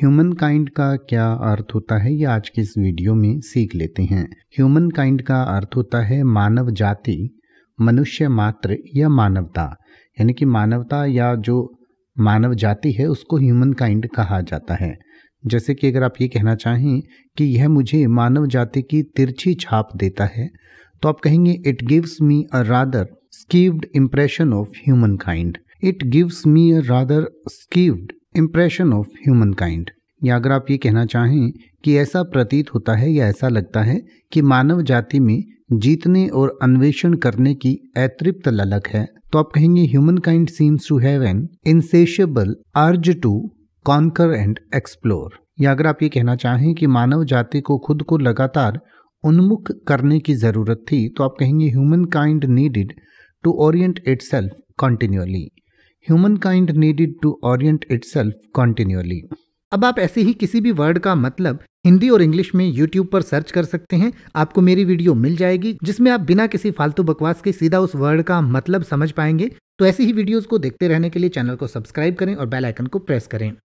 human kind का क्या अर्थ होता है ये आज के इस वीडियो में सीख लेते हैं ह्यूमन काइंड का अर्थ होता है मानव जाति मनुष्य मात्र या मानवता यानी कि मानवता या जो मानव जाति है उसको ह्यूमन काइंड कहा जाता है जैसे कि अगर आप ये कहना चाहें कि यह मुझे मानव जाति की तिरछी छाप देता है तो आप कहेंगे it gives me a rather skewed impression of humankind it gives me a rather skewed impression of humankind या अगर आप ये कहना चाहें कि ऐसा प्रतीत होता है या ऐसा लगता है कि मानव जाति में जीतने और अन्वेषण करने की अतृप्त ललक है तो आप कहेंगे humankind seems to have an insatiable urge to conquer and explore या अगर आप ये कहना चाहें कि मानव जाति को खुद को लगातार उन्मुख करने की ज़रूरत थी तो आप कहेंगे humankind needed to orient itself continually kind needed to itself continually अब आप ऐसे ही किसी भी वर्ड का मतलब हिंदी और इंग्लिश में यूट्यूब पर सर्च कर सकते हैं आपको मेरी वीडियो मिल जाएगी जिसमें आप बिना किसी फालतू बकवास के सीधा उस वर्ड का मतलब समझ पाएंगे तो ऐसी ही वीडियोस को देखते रहने के लिए चैनल को सब्सक्राइब करें और बेल आइकन को प्रेस करें